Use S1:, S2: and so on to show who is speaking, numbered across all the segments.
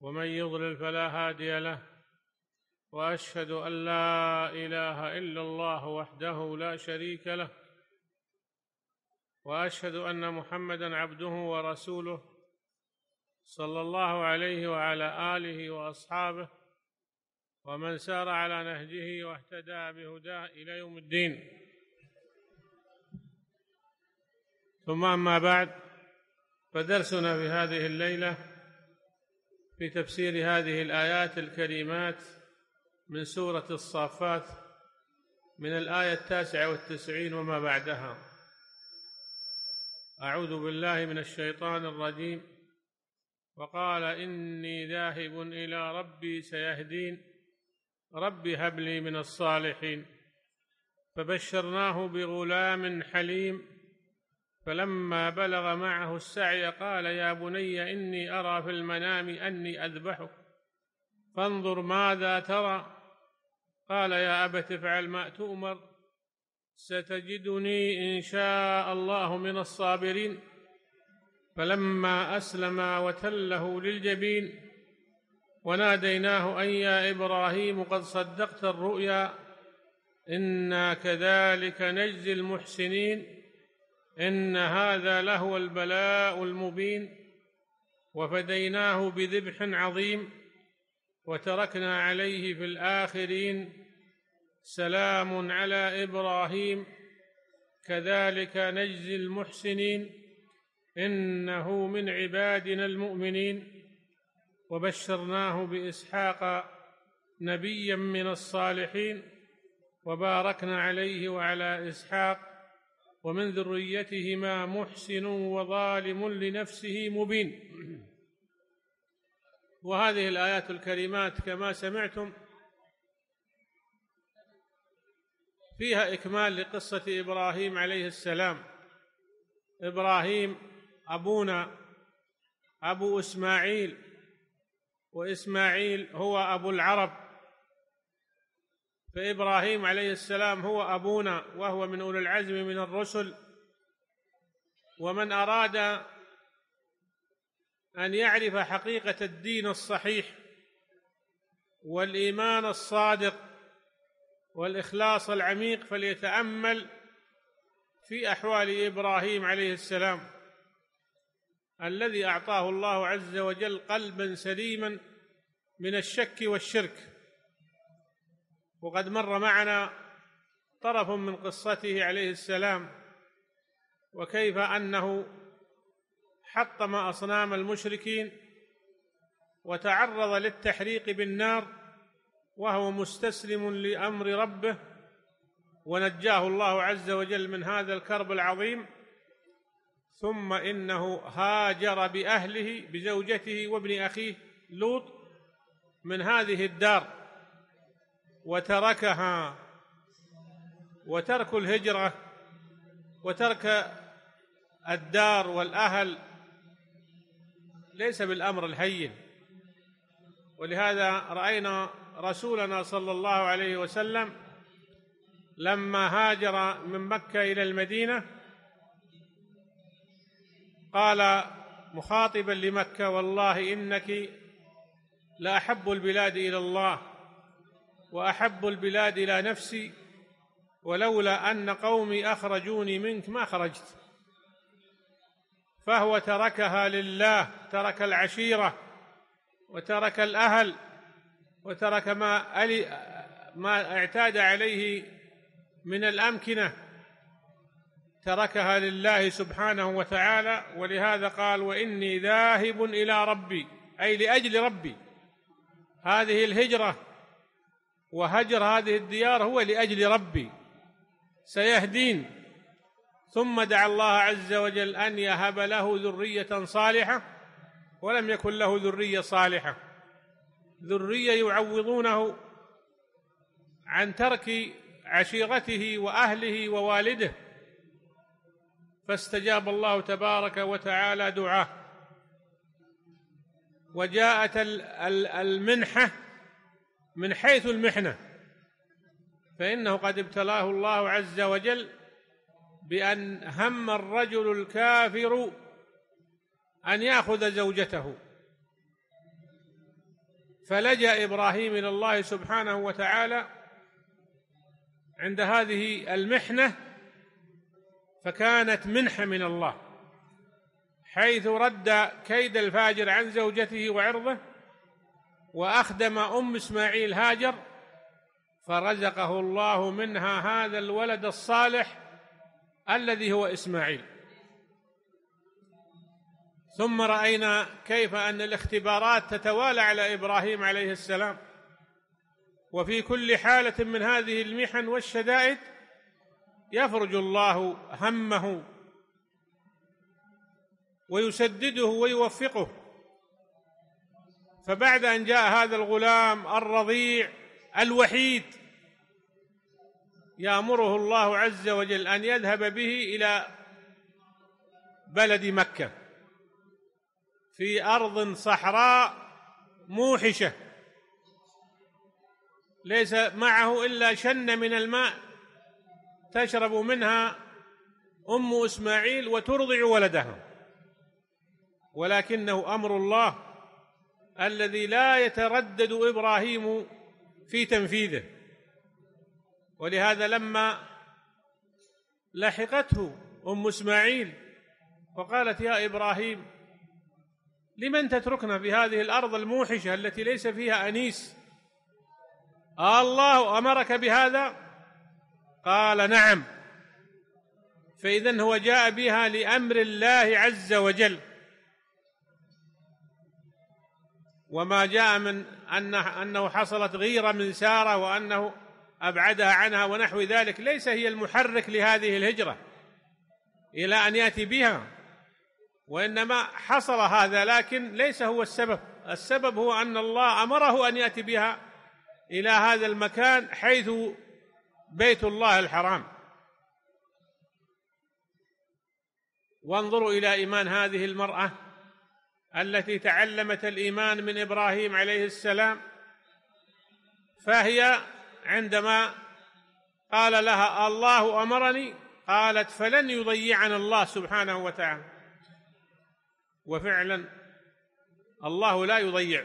S1: ومن يضلل فلا هادي له واشهد ان لا اله الا الله وحده لا شريك له واشهد ان محمدا عبده ورسوله صلى الله عليه وعلى اله واصحابه ومن سار على نهجه واهتدى بهداه الى يوم الدين ثم اما بعد فدرسنا في هذه الليله في تفسير هذه الآيات الكريمات من سورة الصافات من الآية التاسعة والتسعين وما بعدها أعوذ بالله من الشيطان الرجيم وقال إني ذاهب إلى ربي سيهدين رب هب لي من الصالحين فبشرناه بغلام حليم فلما بلغ معه السعي قال يا بني إني أرى في المنام أني أذبحك فانظر ماذا ترى قال يا أبت افعل ما تؤمر ستجدني إن شاء الله من الصابرين فلما أسلم وتله للجبين وناديناه أن يا إبراهيم قد صدقت الرؤيا إنا كذلك نجزي المحسنين إن هذا لهو البلاء المبين وفديناه بذبح عظيم وتركنا عليه في الآخرين سلام على إبراهيم كذلك نجزي المحسنين إنه من عبادنا المؤمنين وبشرناه بإسحاق نبيا من الصالحين وباركنا عليه وعلى إسحاق ومن ذريتهما محسن وظالم لنفسه مبين وهذه الآيات الكريمات كما سمعتم فيها إكمال لقصة إبراهيم عليه السلام إبراهيم أبونا أبو إسماعيل وإسماعيل هو أبو العرب فابراهيم عليه السلام هو ابونا وهو من اولي العزم من الرسل ومن اراد ان يعرف حقيقه الدين الصحيح والايمان الصادق والاخلاص العميق فليتامل في احوال ابراهيم عليه السلام الذي اعطاه الله عز وجل قلبا سليما من الشك والشرك وقد مر معنا طرف من قصته عليه السلام وكيف انه حطم اصنام المشركين وتعرض للتحريق بالنار وهو مستسلم لامر ربه ونجاه الله عز وجل من هذا الكرب العظيم ثم انه هاجر باهله بزوجته وابن اخيه لوط من هذه الدار وتركها وترك الهجرة وترك الدار والأهل ليس بالأمر الهين ولهذا رأينا رسولنا صلى الله عليه وسلم لما هاجر من مكة إلى المدينة قال مخاطبا لمكة والله إنك لأحب البلاد إلى الله واحب البلاد الى نفسي ولولا ان قومي اخرجوني منك ما خرجت فهو تركها لله ترك العشيره وترك الاهل وترك ما ما اعتاد عليه من الامكنه تركها لله سبحانه وتعالى ولهذا قال واني ذاهب الى ربي اي لاجل ربي هذه الهجره وهجر هذه الديار هو لاجل ربي سيهدين ثم دعا الله عز وجل ان يهب له ذريه صالحه ولم يكن له ذريه صالحه ذريه يعوضونه عن ترك عشيرته واهله ووالده فاستجاب الله تبارك وتعالى دعاه وجاءت المنحه من حيث المحنه فانه قد ابتلاه الله عز وجل بان هم الرجل الكافر ان ياخذ زوجته فلجا ابراهيم الى الله سبحانه وتعالى عند هذه المحنه فكانت منحه من الله حيث رد كيد الفاجر عن زوجته وعرضه وأخدم أم إسماعيل هاجر فرزقه الله منها هذا الولد الصالح الذي هو إسماعيل ثم رأينا كيف أن الاختبارات تتوالى على إبراهيم عليه السلام وفي كل حالة من هذه المحن والشدائد يفرج الله همه ويسدده ويوفقه فبعد ان جاء هذا الغلام الرضيع الوحيد يامره الله عز وجل ان يذهب به الى بلد مكه في ارض صحراء موحشه ليس معه الا شن من الماء تشرب منها ام اسماعيل وترضع ولدها ولكنه امر الله الذي لا يتردد ابراهيم في تنفيذه ولهذا لما لحقته ام اسماعيل وقالت يا ابراهيم لمن تتركنا في هذه الارض الموحشه التي ليس فيها انيس الله امرك بهذا قال نعم فاذا هو جاء بها لامر الله عز وجل وما جاء من أنه, أنه حصلت غيرة من سارة وأنه أبعدها عنها ونحو ذلك ليس هي المحرك لهذه الهجرة إلى أن يأتي بها وإنما حصل هذا لكن ليس هو السبب السبب هو أن الله أمره أن يأتي بها إلى هذا المكان حيث بيت الله الحرام وانظروا إلى إيمان هذه المرأة التي تعلمت الايمان من ابراهيم عليه السلام فهي عندما قال لها الله امرني قالت فلن يضيعنا الله سبحانه وتعالى وفعلا الله لا يضيع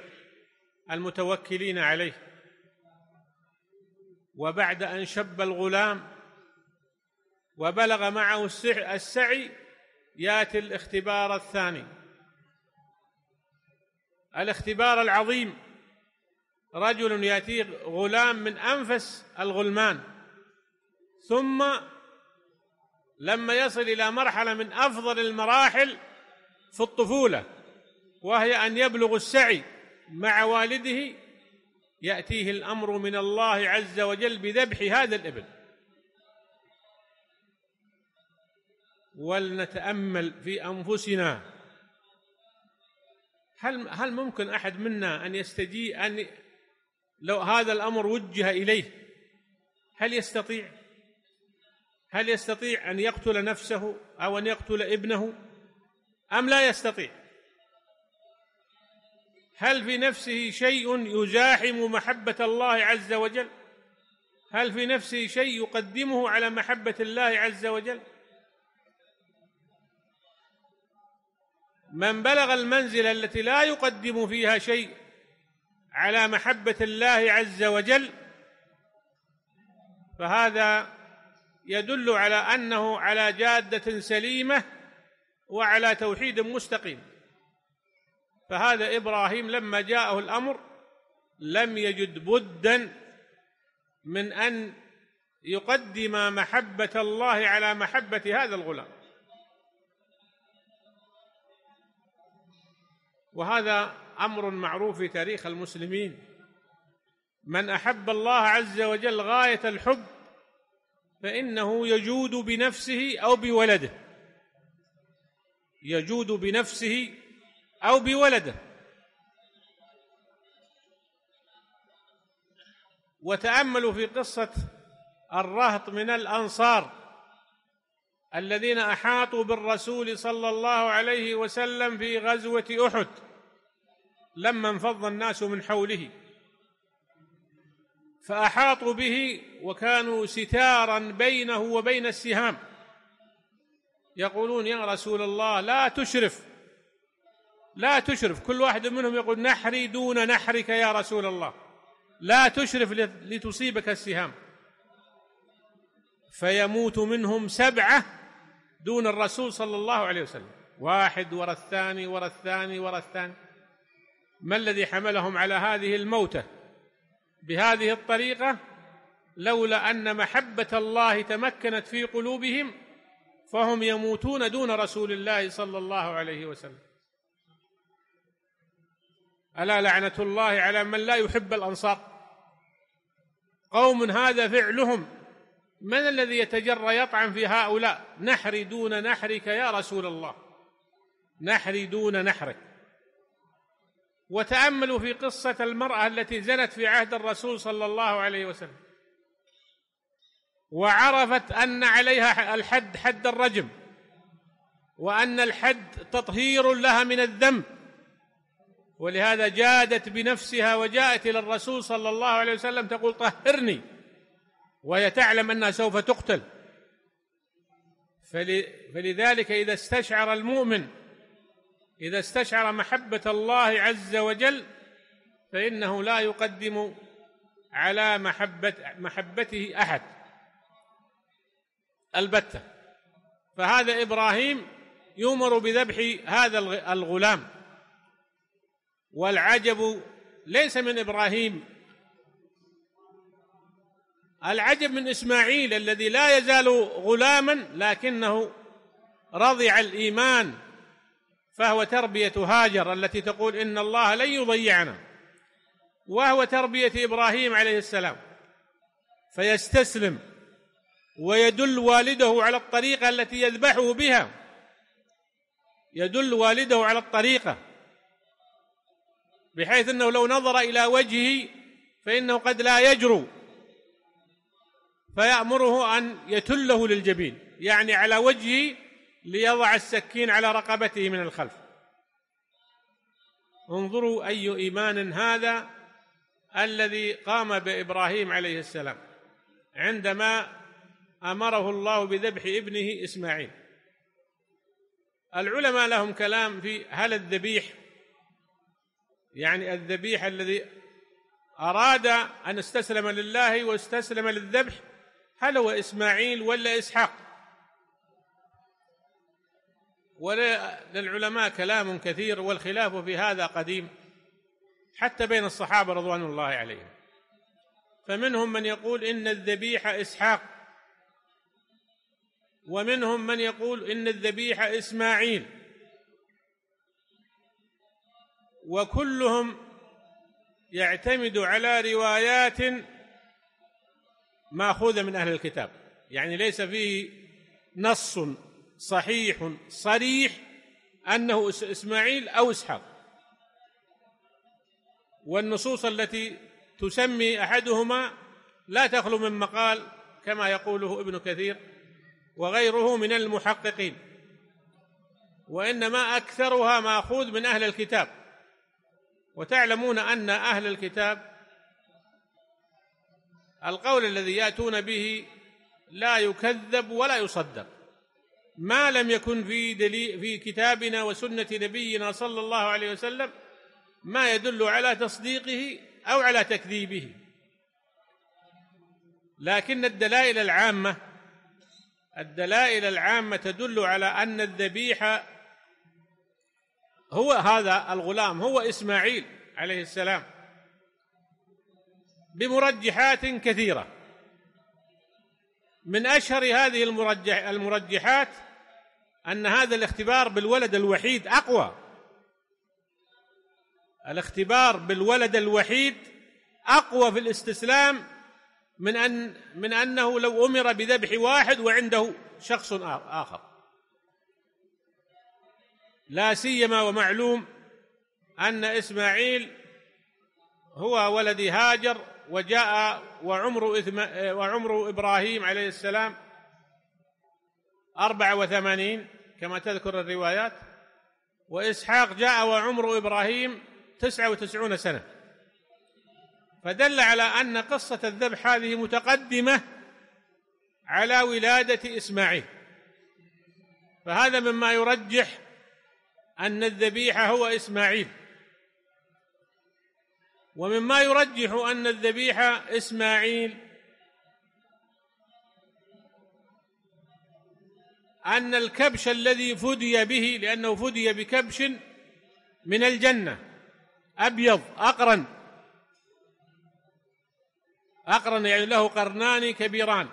S1: المتوكلين عليه وبعد ان شب الغلام وبلغ معه السعي ياتي الاختبار الثاني الاختبار العظيم رجل ياتيه غلام من انفس الغلمان ثم لما يصل الى مرحله من افضل المراحل في الطفوله وهي ان يبلغ السعي مع والده ياتيه الامر من الله عز وجل بذبح هذا الابل ولنتامل في انفسنا هل هل ممكن احد منا ان يستجي ان لو هذا الامر وجه اليه هل يستطيع هل يستطيع ان يقتل نفسه او ان يقتل ابنه ام لا يستطيع هل في نفسه شيء يزاحم محبه الله عز وجل هل في نفسه شيء يقدمه على محبه الله عز وجل من بلغ المنزله التي لا يقدم فيها شيء على محبه الله عز وجل فهذا يدل على انه على جاده سليمه وعلى توحيد مستقيم فهذا ابراهيم لما جاءه الامر لم يجد بدا من ان يقدم محبه الله على محبه هذا الغلام وهذا امر معروف في تاريخ المسلمين من احب الله عز وجل غايه الحب فانه يجود بنفسه او بولده يجود بنفسه او بولده وتاملوا في قصه الرهط من الانصار الذين احاطوا بالرسول صلى الله عليه وسلم في غزوه احد لما انفض الناس من حوله فأحاطوا به وكانوا ستارا بينه وبين السهام يقولون يا رسول الله لا تشرف لا تشرف كل واحد منهم يقول نحري دون نحرك يا رسول الله لا تشرف لتصيبك السهام فيموت منهم سبعه دون الرسول صلى الله عليه وسلم واحد ورا الثاني ورا الثاني ورا الثاني ما الذي حملهم على هذه الموته بهذه الطريقه لولا ان محبه الله تمكنت في قلوبهم فهم يموتون دون رسول الله صلى الله عليه وسلم الا لعنه الله على من لا يحب الانصار قوم هذا فعلهم من الذي يتجرى يطعن في هؤلاء نحري دون نحرك يا رسول الله نحري دون نحرك وتاملوا في قصه المراه التي زنت في عهد الرسول صلى الله عليه وسلم وعرفت ان عليها الحد حد الرجم وان الحد تطهير لها من الذنب ولهذا جادت بنفسها وجاءت الى الرسول صلى الله عليه وسلم تقول طهرني وهي تعلم انها سوف تقتل فلذلك اذا استشعر المؤمن إذا استشعر محبة الله عز وجل فإنه لا يقدم على محبة محبته أحد البتة فهذا إبراهيم يؤمر بذبح هذا الغلام والعجب ليس من إبراهيم العجب من إسماعيل الذي لا يزال غلاما لكنه رضع الإيمان فهو تربيه هاجر التي تقول ان الله لن يضيعنا وهو تربيه ابراهيم عليه السلام فيستسلم ويدل والده على الطريقه التي يذبحه بها يدل والده على الطريقه بحيث انه لو نظر الى وجهه فانه قد لا يجرؤ فيامره ان يتله للجبين يعني على وجهه ليضع السكين على رقبته من الخلف انظروا اي ايمان هذا الذي قام بابراهيم عليه السلام عندما امره الله بذبح ابنه اسماعيل العلماء لهم كلام في هل الذبيح يعني الذبيح الذي اراد ان استسلم لله واستسلم للذبح هل هو اسماعيل ولا اسحاق وللعلماء كلام كثير والخلاف في هذا قديم حتى بين الصحابه رضوان الله عليهم فمنهم من يقول ان الذبيحه اسحاق ومنهم من يقول ان الذبيحه اسماعيل وكلهم يعتمد على روايات ماخوذه من اهل الكتاب يعني ليس فيه نص صحيح صريح أنه إسماعيل أو إسحاق والنصوص التي تسمي أحدهما لا تخلو من مقال كما يقوله ابن كثير وغيره من المحققين وإنما أكثرها مأخوذ من أهل الكتاب وتعلمون أن أهل الكتاب القول الذي يأتون به لا يكذب ولا يصدق ما لم يكن في دليل في كتابنا وسنه نبينا صلى الله عليه وسلم ما يدل على تصديقه او على تكذيبه لكن الدلائل العامه الدلائل العامه تدل على ان الذبيح هو هذا الغلام هو اسماعيل عليه السلام بمرجحات كثيره من اشهر هذه المرجح المرجحات ان هذا الاختبار بالولد الوحيد اقوى الاختبار بالولد الوحيد اقوى في الاستسلام من ان من انه لو امر بذبح واحد وعنده شخص اخر لا سيما ومعلوم ان اسماعيل هو ولد هاجر وجاء وعمر وعمر ابراهيم عليه السلام أربعة وثمانين كما تذكر الروايات وإسحاق جاء وعمر إبراهيم تسعة وتسعون سنة فدل على أن قصة الذبح هذه متقدمة على ولادة إسماعيل فهذا مما يرجح أن الذبيح هو إسماعيل ومما يرجح أن الذبيح إسماعيل أن الكبش الذي فدي به لأنه فدي بكبش من الجنة أبيض أقرن أقرن يعني له قرنان كبيران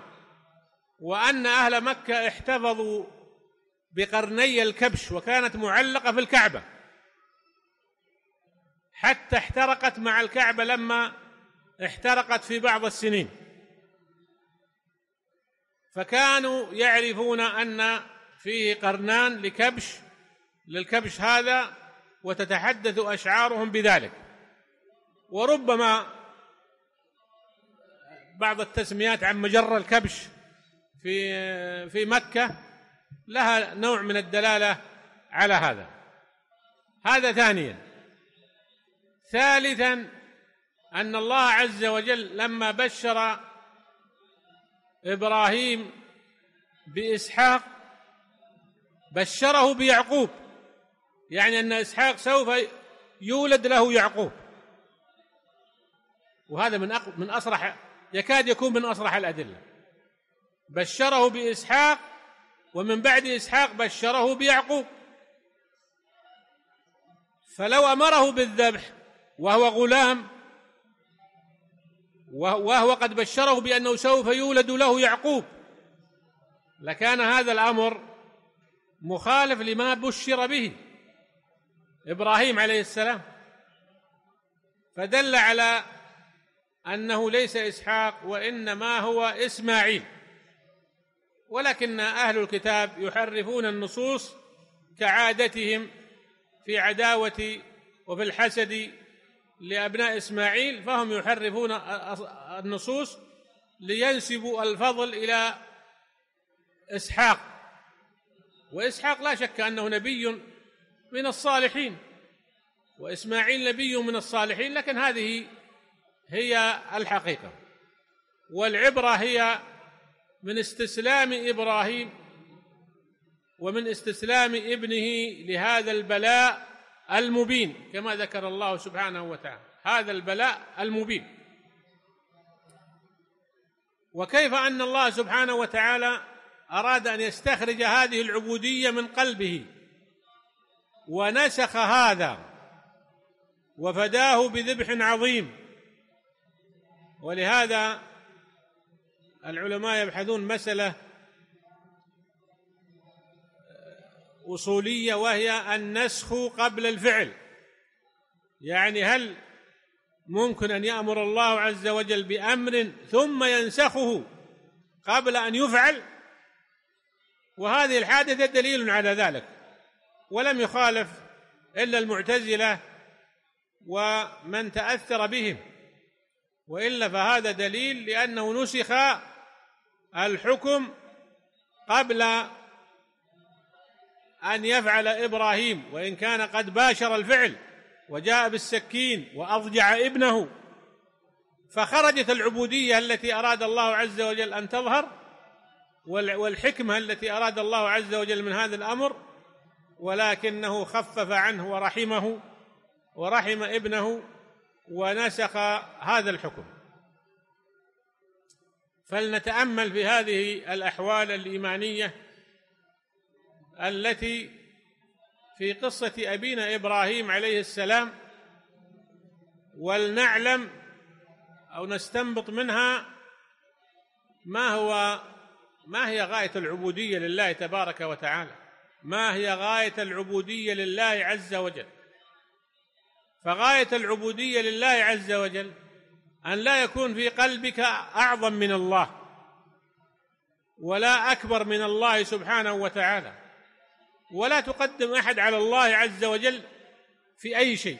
S1: وأن أهل مكة احتفظوا بقرني الكبش وكانت معلقة في الكعبة حتى احترقت مع الكعبة لما احترقت في بعض السنين فكانوا يعرفون أن فيه قرنان لكبش للكبش هذا وتتحدث أشعارهم بذلك وربما بعض التسميات عن مجرى الكبش في في مكة لها نوع من الدلالة على هذا هذا ثانيا ثالثا أن الله عز وجل لما بشر ابراهيم باسحاق بشره بيعقوب يعني ان اسحاق سوف يولد له يعقوب وهذا من من اصرح يكاد يكون من اصرح الادله بشره باسحاق ومن بعد اسحاق بشره بيعقوب فلو امره بالذبح وهو غلام وهو قد بشره بأنه سوف يولد له يعقوب لكان هذا الأمر مخالف لما بشر به إبراهيم عليه السلام فدل على أنه ليس إسحاق وإنما هو إسماعيل ولكن أهل الكتاب يحرفون النصوص كعادتهم في عداوة وفي الحسد لابناء اسماعيل فهم يحرفون النصوص لينسبوا الفضل الى اسحاق واسحاق لا شك انه نبي من الصالحين واسماعيل نبي من الصالحين لكن هذه هي الحقيقه والعبره هي من استسلام ابراهيم ومن استسلام ابنه لهذا البلاء المبين كما ذكر الله سبحانه وتعالى هذا البلاء المبين وكيف ان الله سبحانه وتعالى اراد ان يستخرج هذه العبوديه من قلبه ونسخ هذا وفداه بذبح عظيم ولهذا العلماء يبحثون مساله أصولية وهي النسخ قبل الفعل يعني هل ممكن أن يأمر الله عز وجل بأمر ثم ينسخه قبل أن يفعل وهذه الحادثة دليل على ذلك ولم يخالف إلا المعتزلة ومن تأثر بهم وإلا فهذا دليل لأنه نسخ الحكم قبل ان يفعل ابراهيم وان كان قد باشر الفعل وجاء بالسكين واضجع ابنه فخرجت العبوديه التي اراد الله عز وجل ان تظهر والحكمه التي اراد الله عز وجل من هذا الامر ولكنه خفف عنه ورحمه ورحم ابنه ونسخ هذا الحكم فلنتامل في هذه الاحوال الايمانيه التي في قصة أبينا إبراهيم عليه السلام ولنعلم أو نستنبط منها ما هو ما هي غاية العبودية لله تبارك وتعالى ما هي غاية العبودية لله عز وجل فغاية العبودية لله عز وجل أن لا يكون في قلبك أعظم من الله ولا أكبر من الله سبحانه وتعالى ولا تقدم احد على الله عز وجل في اي شيء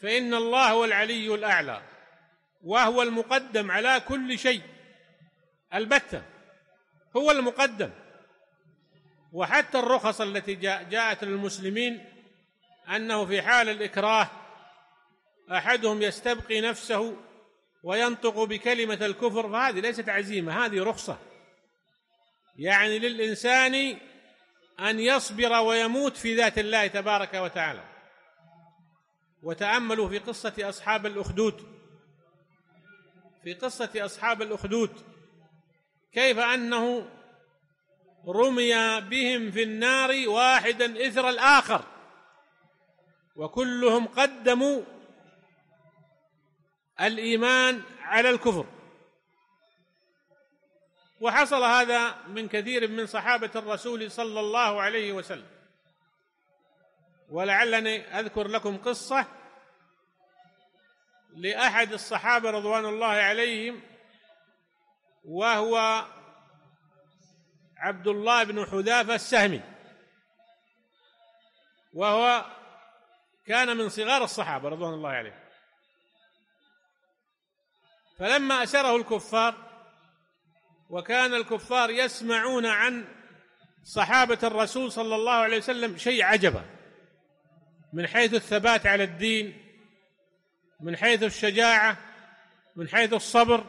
S1: فان الله هو العلي الاعلى وهو المقدم على كل شيء البته هو المقدم وحتى الرخص التي جاءت للمسلمين انه في حال الاكراه احدهم يستبقي نفسه وينطق بكلمه الكفر فهذه ليست عزيمه هذه رخصه يعني للانسان ان يصبر ويموت في ذات الله تبارك وتعالى وتاملوا في قصه اصحاب الاخدود في قصه اصحاب الاخدود كيف انه رمي بهم في النار واحدا اثر الاخر وكلهم قدموا الايمان على الكفر وحصل هذا من كثير من صحابه الرسول صلى الله عليه وسلم ولعلني اذكر لكم قصه لاحد الصحابه رضوان الله عليهم وهو عبد الله بن حذافه السهمي وهو كان من صغار الصحابه رضوان الله عليهم فلما اسره الكفار وكان الكفار يسمعون عن صحابة الرسول صلى الله عليه وسلم شيء عجبا من حيث الثبات على الدين من حيث الشجاعة من حيث الصبر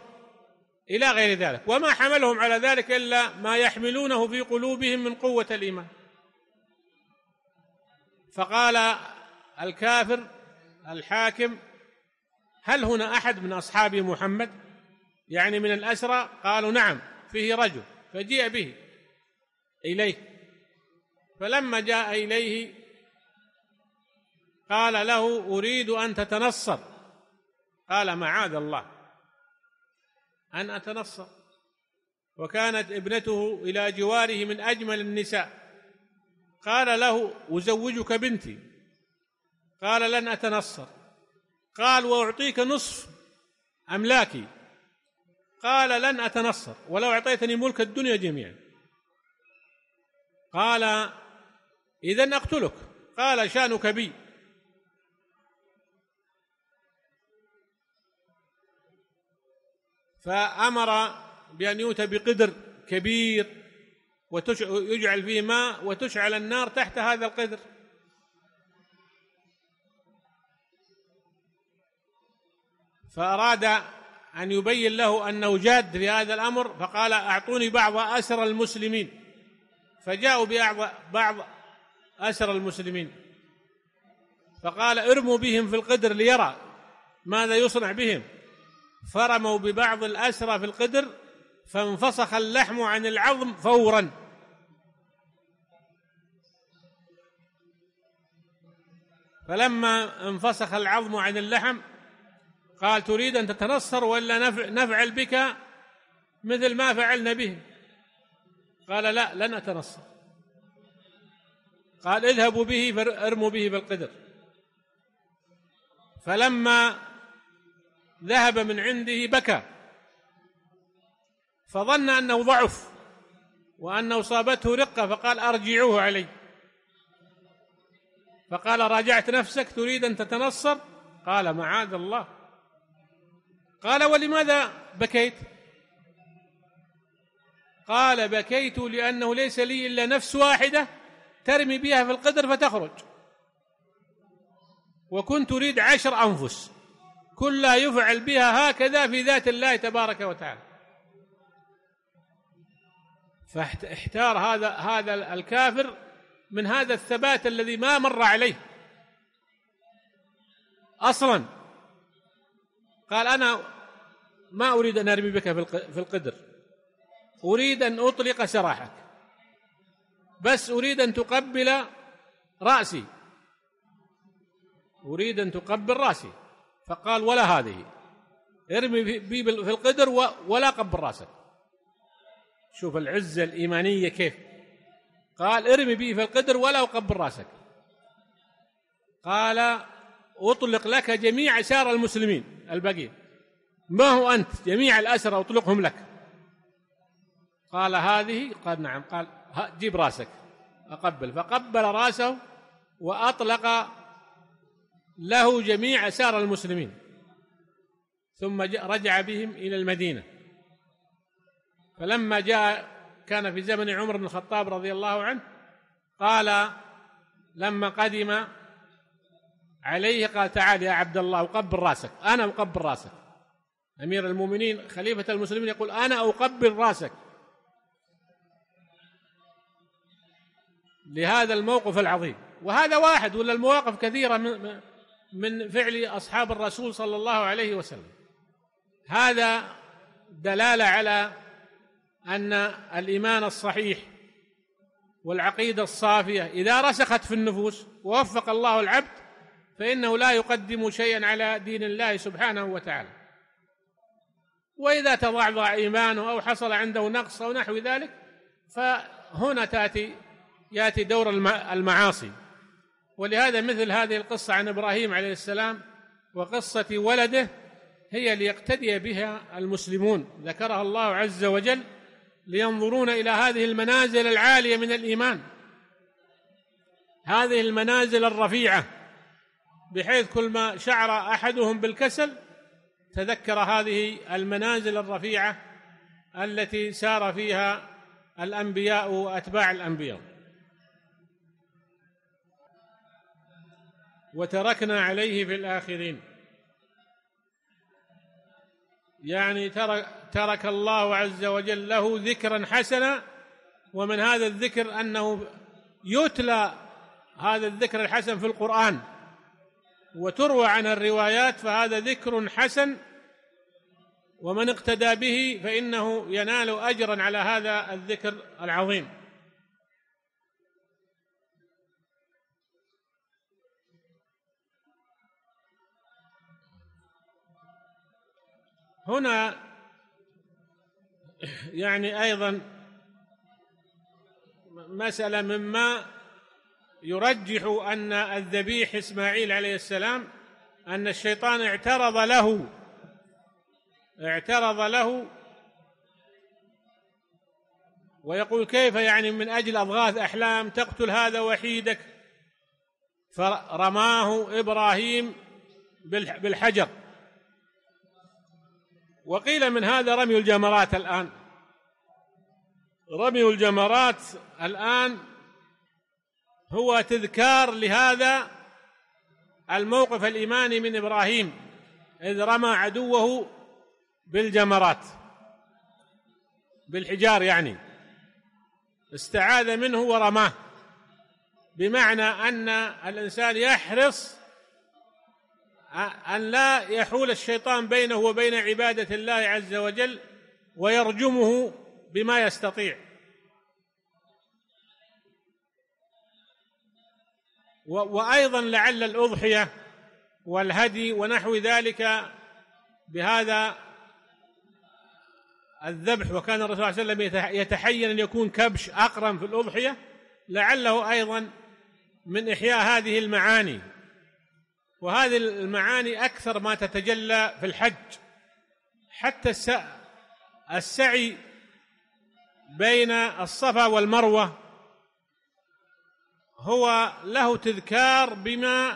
S1: إلى غير ذلك وما حملهم على ذلك إلا ما يحملونه في قلوبهم من قوة الإيمان فقال الكافر الحاكم هل هنا أحد من أصحاب محمد؟ يعني من الأسرى قالوا نعم فيه رجل فجيء به إليه فلما جاء إليه قال له أريد أن تتنصر قال معاذ الله أن أتنصر وكانت ابنته إلى جواره من أجمل النساء قال له أزوجك بنتي قال لن أتنصر قال وأعطيك نصف أملاكي قال لن أتنصر ولو أعطيتني ملك الدنيا جميعا قال إذا أقتلك قال شانك بي فأمر بأن يؤتى بقدر كبير ويجعل فيه ماء وتشعل النار تحت هذا القدر فأراد أن يبين له أنه جاد في هذا الأمر فقال أعطوني بعض أسر المسلمين فجاءوا بعض أسر المسلمين فقال ارموا بهم في القدر ليرى ماذا يصنع بهم فرموا ببعض الأسرى في القدر فانفسخ اللحم عن العظم فورا فلما انفسخ العظم عن اللحم قال تريد أن تتنصر ولا نفعل بك مثل ما فعلنا به قال لا لن أتنصر قال اذهبوا به فارموا به بالقدر فلما ذهب من عنده بكى فظن أنه ضعف وأن أصابته رقة فقال أرجعوه علي فقال راجعت نفسك تريد أن تتنصر قال معاذ الله قال ولماذا بكيت قال بكيت لأنه ليس لي إلا نفس واحدة ترمي بها في القدر فتخرج وكنت أريد عشر أنفس كلها يفعل بها هكذا في ذات الله تبارك وتعالى فاحتار هذا هذا الكافر من هذا الثبات الذي ما مر عليه اصلا قال أنا ما أريد أن أرمي بك في القدر أريد أن أطلق سراحك بس أريد أن تقبل رأسي أريد أن تقبل رأسي فقال ولا هذه ارمي بي في القدر ولا قبل رأسك شوف العزة الإيمانية كيف قال ارمي بي في القدر ولا أقبل رأسك قال أطلق لك جميع أسار المسلمين البقية ما هو أنت جميع الأسرى أطلقهم لك قال هذه قال نعم قال جيب راسك أقبل فقبل راسه وأطلق له جميع أسار المسلمين ثم رجع بهم إلى المدينة فلما جاء كان في زمن عمر بن الخطاب رضي الله عنه قال لما قدم عليه قال تعال يا عبد الله وقبل راسك أنا أقبل راسك أمير المؤمنين خليفة المسلمين يقول أنا أقبل راسك لهذا الموقف العظيم وهذا واحد ولا المواقف كثيرة من من فعل أصحاب الرسول صلى الله عليه وسلم هذا دلالة على أن الإيمان الصحيح والعقيدة الصافية إذا رسخت في النفوس ووفق الله العبد فإنه لا يقدم شيئا على دين الله سبحانه وتعالى وإذا تضعضع إيمانه أو حصل عنده نقص أو نحو ذلك فهنا تأتي يأتي دور المعاصي ولهذا مثل هذه القصة عن إبراهيم عليه السلام وقصة ولده هي ليقتدي بها المسلمون ذكرها الله عز وجل لينظرون إلى هذه المنازل العالية من الإيمان هذه المنازل الرفيعة بحيث كل ما شعر احدهم بالكسل تذكر هذه المنازل الرفيعه التي سار فيها الانبياء واتباع الانبياء وتركنا عليه في الاخرين يعني ترك, ترك الله عز وجل له ذكرا حسنا ومن هذا الذكر انه يتلى هذا الذكر الحسن في القران وتروى عنها الروايات فهذا ذكر حسن ومن اقتدى به فإنه ينال أجرا على هذا الذكر العظيم هنا يعني أيضا مسألة مما يرجح أن الذبيح إسماعيل عليه السلام أن الشيطان اعترض له اعترض له ويقول كيف يعني من أجل أضغاث أحلام تقتل هذا وحيدك فرماه إبراهيم بالحجر وقيل من هذا رمي الجمرات الآن رمي الجمرات الآن هو تذكار لهذا الموقف الايماني من ابراهيم اذ رمى عدوه بالجمرات بالحجار يعني استعاذ منه ورماه بمعنى ان الانسان يحرص ان لا يحول الشيطان بينه وبين عباده الله عز وجل ويرجمه بما يستطيع وايضا لعل الاضحيه والهدي ونحو ذلك بهذا الذبح وكان الرسول صلى الله عليه وسلم يتحين ان يكون كبش اقرن في الاضحيه لعله ايضا من احياء هذه المعاني وهذه المعاني اكثر ما تتجلى في الحج حتى السعي بين الصفا والمروه هو له تذكار بما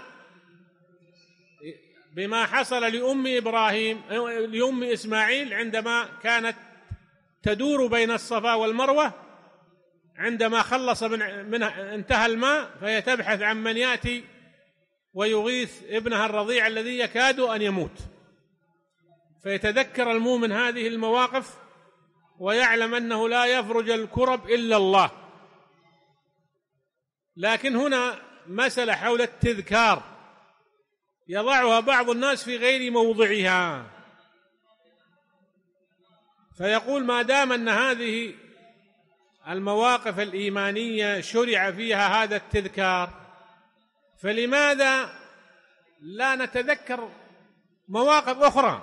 S1: بما حصل لأم إبراهيم لأم إسماعيل عندما كانت تدور بين الصفا والمروة عندما خلص من منها انتهى الماء فهي تبحث عن من يأتي ويغيث ابنها الرضيع الذي يكاد أن يموت فيتذكر المؤمن هذه المواقف ويعلم أنه لا يفرج الكرب إلا الله لكن هنا مسألة حول التذكار يضعها بعض الناس في غير موضعها فيقول ما دام أن هذه المواقف الإيمانية شرع فيها هذا التذكار فلماذا لا نتذكر مواقف أخرى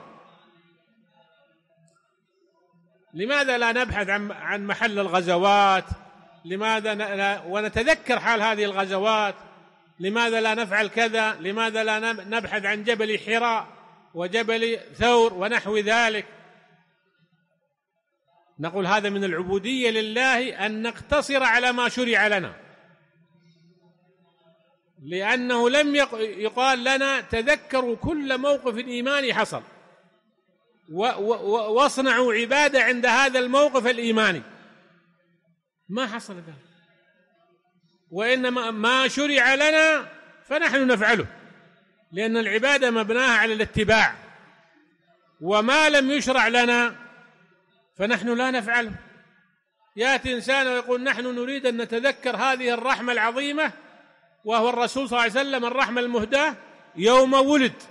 S1: لماذا لا نبحث عن محل الغزوات لماذا لا ونتذكر حال هذه الغزوات لماذا لا نفعل كذا لماذا لا نبحث عن جبل حراء وجبل ثور ونحو ذلك نقول هذا من العبودية لله أن نقتصر على ما شرع لنا لأنه لم يقال لنا تذكروا كل موقف إيماني حصل واصنعوا عبادة عند هذا الموقف الإيماني ما حصل ذلك وإنما ما شرع لنا فنحن نفعله لأن العبادة مبناها على الاتباع وما لم يشرع لنا فنحن لا نفعله ياتي انسان ويقول نحن نريد ان نتذكر هذه الرحمه العظيمه وهو الرسول صلى الله عليه وسلم الرحمه المهداه يوم ولد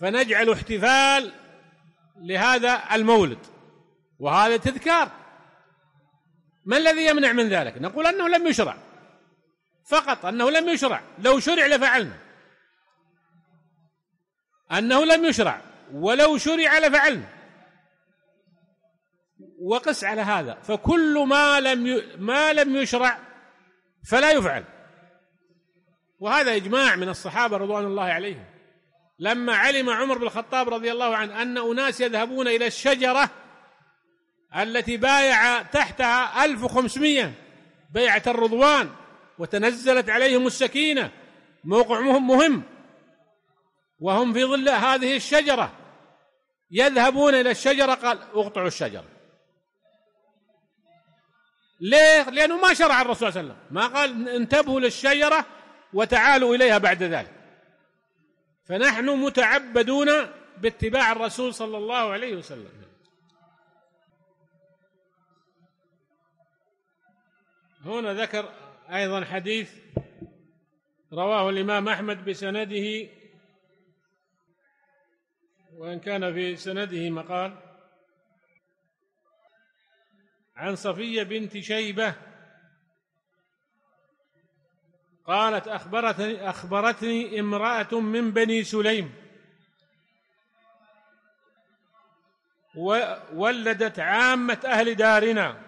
S1: فنجعل احتفال لهذا المولد وهذا تذكار ما الذي يمنع من ذلك نقول أنه لم يشرع فقط أنه لم يشرع لو شرع لفعلنا أنه لم يشرع ولو شرع لفعلنا وقس على هذا فكل ما لم ي... ما لم يشرع فلا يفعل وهذا اجماع من الصحابه رضوان الله عليهم لما علم عمر بن الخطاب رضي الله عنه ان اناس يذهبون الى الشجره التي بايع تحتها 1500 بيعة الرضوان وتنزلت عليهم السكينة موقعهم مهم وهم في ظل هذه الشجرة يذهبون إلى الشجرة قال اقطعوا الشجرة ليه؟ لأنه ما شرع الرسول صلى الله عليه وسلم ما قال انتبهوا للشجرة وتعالوا إليها بعد ذلك فنحن متعبدون باتباع الرسول صلى الله عليه وسلم هنا ذكر أيضا حديث رواه الإمام أحمد بسنده وإن كان في سنده مقال عن صفية بنت شيبة قالت أخبرتني أخبرتني امرأة من بني سليم ولدت عامة أهل دارنا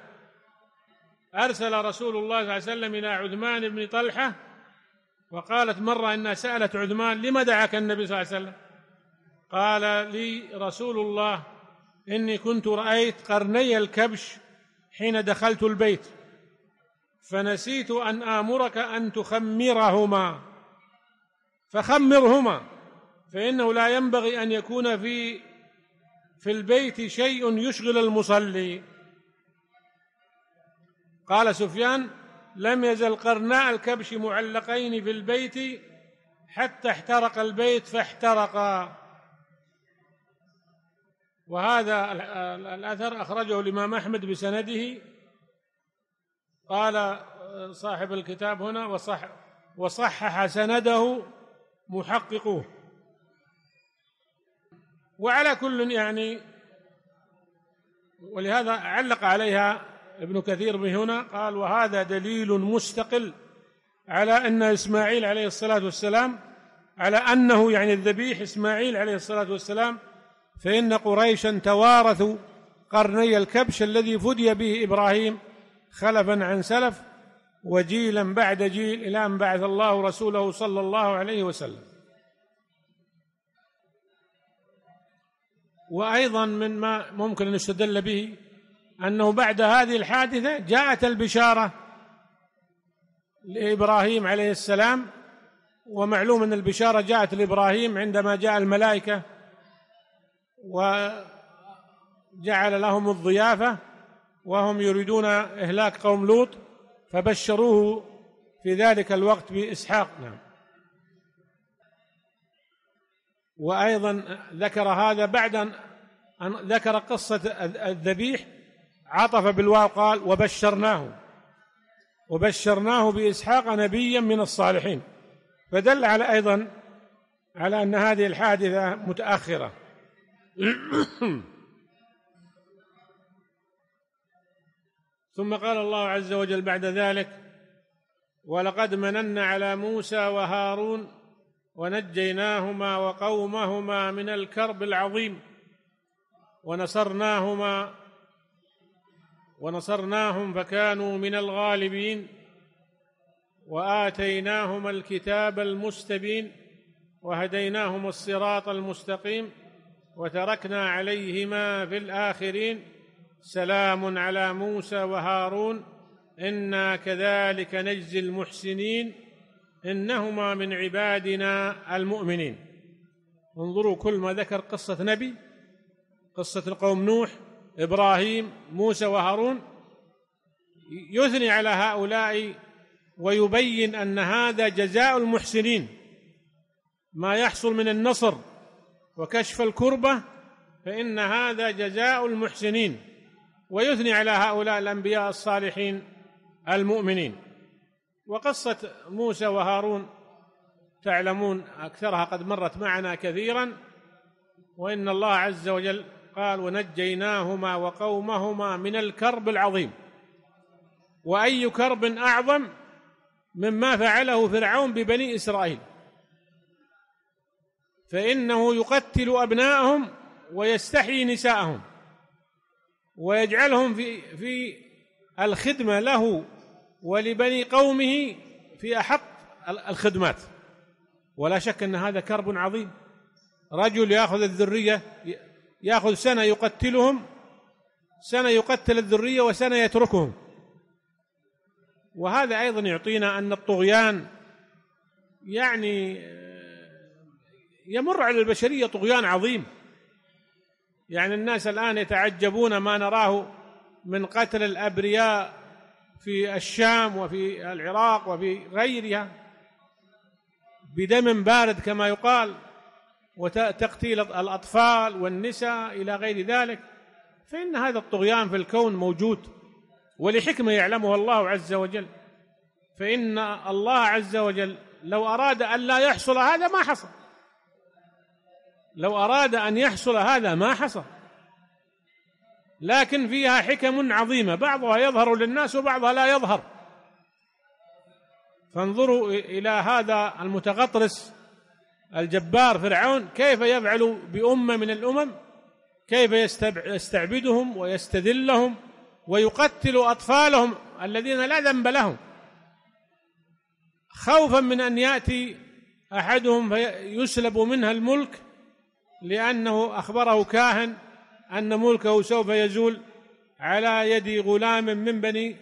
S1: أرسل رسول الله صلى الله عليه وسلم إلى عثمان بن طلحة وقالت مرة إنها سألت عثمان لما دعك النبي صلى الله عليه وسلم قال لي رسول الله إني كنت رأيت قرني الكبش حين دخلت البيت فنسيت أن آمرك أن تخمرهما فخمرهما فإنه لا ينبغي أن يكون في في البيت شيء يشغل المصلي قال سفيان لم يزل قرناء الكبش معلقين في البيت حتى احترق البيت فاحترقا وهذا الاثر اخرجه الامام احمد بسنده قال صاحب الكتاب هنا وصح وصحح سنده محققوه وعلى كل يعني ولهذا علق عليها ابن كثير بهنا قال وهذا دليل مستقل على ان اسماعيل عليه الصلاه والسلام على انه يعني الذبيح اسماعيل عليه الصلاه والسلام فان قريشا توارثوا قرني الكبش الذي فدي به ابراهيم خلفا عن سلف وجيلا بعد جيل الى ان بعث الله رسوله صلى الله عليه وسلم وايضا من ما ممكن ان يستدل به انه بعد هذه الحادثه جاءت البشاره لابراهيم عليه السلام ومعلوم ان البشاره جاءت لابراهيم عندما جاء الملائكه وجعل لهم الضيافه وهم يريدون اهلاك قوم لوط فبشروه في ذلك الوقت باسحاق نعم وايضا ذكر هذا بعد ان ذكر قصه الذبيح عطف بالواو قال وبشرناه وبشرناه بإسحاق نبيا من الصالحين فدل على أيضا على أن هذه الحادثة متأخرة ثم قال الله عز وجل بعد ذلك ولقد مننا على موسى وهارون ونجيناهما وقومهما من الكرب العظيم ونصرناهما ونصرناهم فكانوا من الغالبين واتيناهما الكتاب المستبين وهديناهما الصراط المستقيم وتركنا عليهما في الاخرين سلام على موسى وهارون انا كذلك نجزي المحسنين انهما من عبادنا المؤمنين انظروا كل ما ذكر قصه نبي قصه القوم نوح ابراهيم موسى وهارون يثني على هؤلاء ويبين ان هذا جزاء المحسنين ما يحصل من النصر وكشف الكربه فان هذا جزاء المحسنين ويثني على هؤلاء الانبياء الصالحين المؤمنين وقصه موسى وهارون تعلمون اكثرها قد مرت معنا كثيرا وان الله عز وجل قال ونجيناهما وقومهما من الكرب العظيم واي كرب اعظم مما فعله فرعون ببني اسرائيل فانه يقتل ابناءهم ويستحيي نساءهم ويجعلهم في في الخدمه له ولبني قومه في احط الخدمات ولا شك ان هذا كرب عظيم رجل ياخذ الذريه ياخذ سنه يقتلهم سنه يقتل الذريه وسنه يتركهم وهذا ايضا يعطينا ان الطغيان يعني يمر على البشريه طغيان عظيم يعني الناس الان يتعجبون ما نراه من قتل الابرياء في الشام وفي العراق وفي غيرها بدم بارد كما يقال وتقتيل الأطفال والنساء إلى غير ذلك فإن هذا الطغيان في الكون موجود ولحكمة يعلمها الله عز وجل فإن الله عز وجل لو أراد أن لا يحصل هذا ما حصل لو أراد أن يحصل هذا ما حصل لكن فيها حكم عظيمة بعضها يظهر للناس وبعضها لا يظهر فانظروا إلى هذا المتغطرس الجبار فرعون كيف يفعل بأمة من الأمم كيف يستعبدهم ويستذلهم ويقتل أطفالهم الذين لا ذنب لهم خوفا من أن يأتي أحدهم فيسلب منها الملك لأنه أخبره كاهن أن ملكه سوف يزول على يد غلام من بني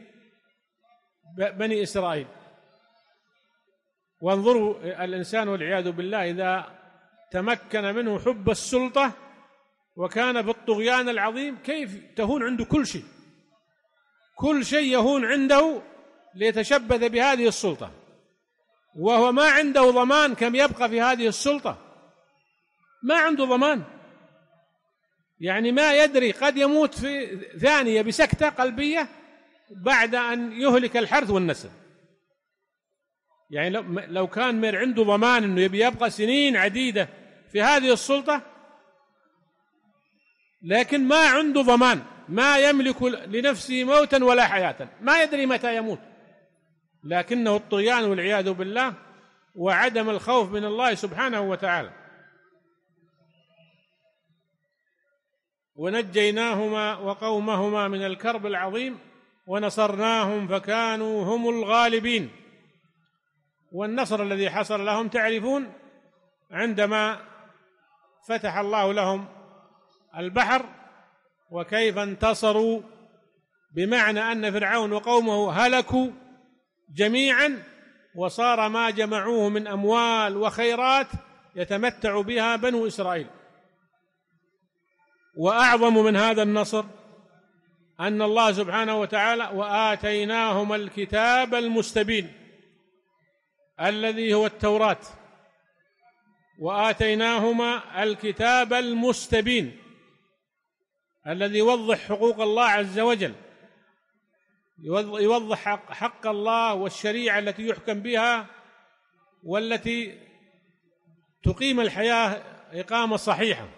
S1: بني إسرائيل وانظروا الانسان والعياذ بالله اذا تمكن منه حب السلطه وكان بالطغيان العظيم كيف تهون عنده كل شيء كل شيء يهون عنده ليتشبث بهذه السلطه وهو ما عنده ضمان كم يبقى في هذه السلطه ما عنده ضمان يعني ما يدري قد يموت في ثانيه بسكته قلبيه بعد ان يهلك الحرث والنسل يعني لو لو كان مير عنده ضمان انه يبي يبقى سنين عديده في هذه السلطه لكن ما عنده ضمان ما يملك لنفسه موتا ولا حياه ما يدري متى يموت لكنه الطغيان والعياذ بالله وعدم الخوف من الله سبحانه وتعالى ونجيناهما وقومهما من الكرب العظيم ونصرناهم فكانوا هم الغالبين والنصر الذي حصل لهم تعرفون عندما فتح الله لهم البحر وكيف انتصروا بمعنى ان فرعون وقومه هلكوا جميعا وصار ما جمعوه من اموال وخيرات يتمتع بها بنو اسرائيل واعظم من هذا النصر ان الله سبحانه وتعالى واتيناهما الكتاب المستبين الذي هو التوراة وآتيناهما الكتاب المستبين الذي يوضح حقوق الله عز وجل يوضح حق, حق الله والشريعة التي يحكم بها والتي تقيم الحياة إقامة صحيحة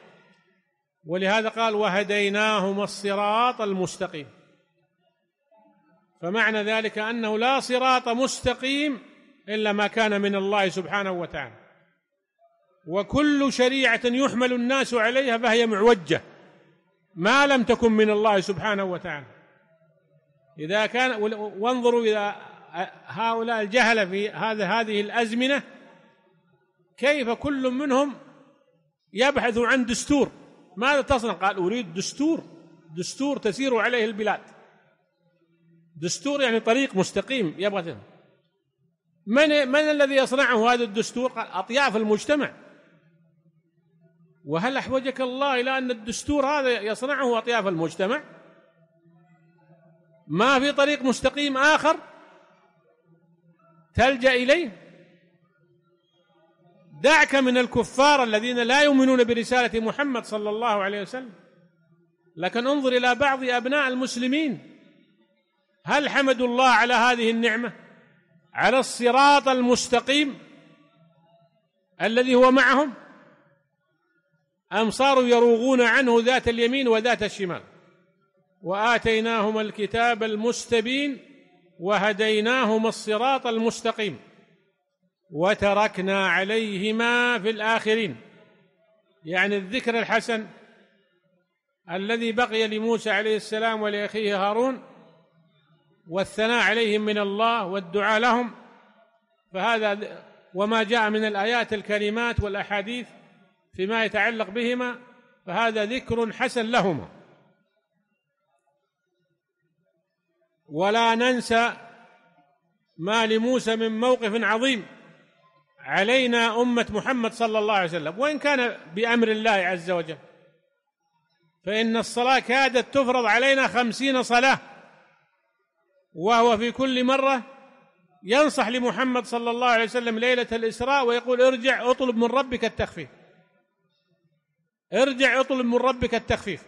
S1: ولهذا قال وهديناهما الصراط المستقيم فمعنى ذلك أنه لا صراط مستقيم إلا ما كان من الله سبحانه وتعالى وكل شريعة يحمل الناس عليها فهي معوجة ما لم تكن من الله سبحانه وتعالى إذا كان وانظروا إلى هؤلاء الجهلة في هذا هذه الأزمنة كيف كل منهم يبحث عن دستور ماذا تصنع قال أريد دستور دستور تسير عليه البلاد دستور يعني طريق مستقيم يبغى من من الذي يصنعه هذا الدستور؟ قال اطياف المجتمع وهل احوجك الله الى ان الدستور هذا يصنعه اطياف المجتمع؟ ما في طريق مستقيم اخر تلجا اليه؟ دعك من الكفار الذين لا يؤمنون برساله محمد صلى الله عليه وسلم لكن انظر الى بعض ابناء المسلمين هل حمدوا الله على هذه النعمه؟ على الصراط المستقيم الذي هو معهم أم صاروا يروغون عنه ذات اليمين وذات الشمال وآتيناهما الكتاب المستبين وهديناهما الصراط المستقيم وتركنا عليهما في الآخرين يعني الذكر الحسن الذي بقي لموسى عليه السلام ولأخيه هارون والثناء عليهم من الله والدعاء لهم فهذا وما جاء من الآيات الكريمات والأحاديث فيما يتعلق بهما فهذا ذكر حسن لهما ولا ننسى ما لموسى من موقف عظيم علينا أمة محمد صلى الله عليه وسلم وإن كان بأمر الله عز وجل فإن الصلاة كادت تفرض علينا خمسين صلاة وهو في كل مرة ينصح لمحمد صلى الله عليه وسلم ليلة الإسراء ويقول ارجع اطلب من ربك التخفيف ارجع اطلب من ربك التخفيف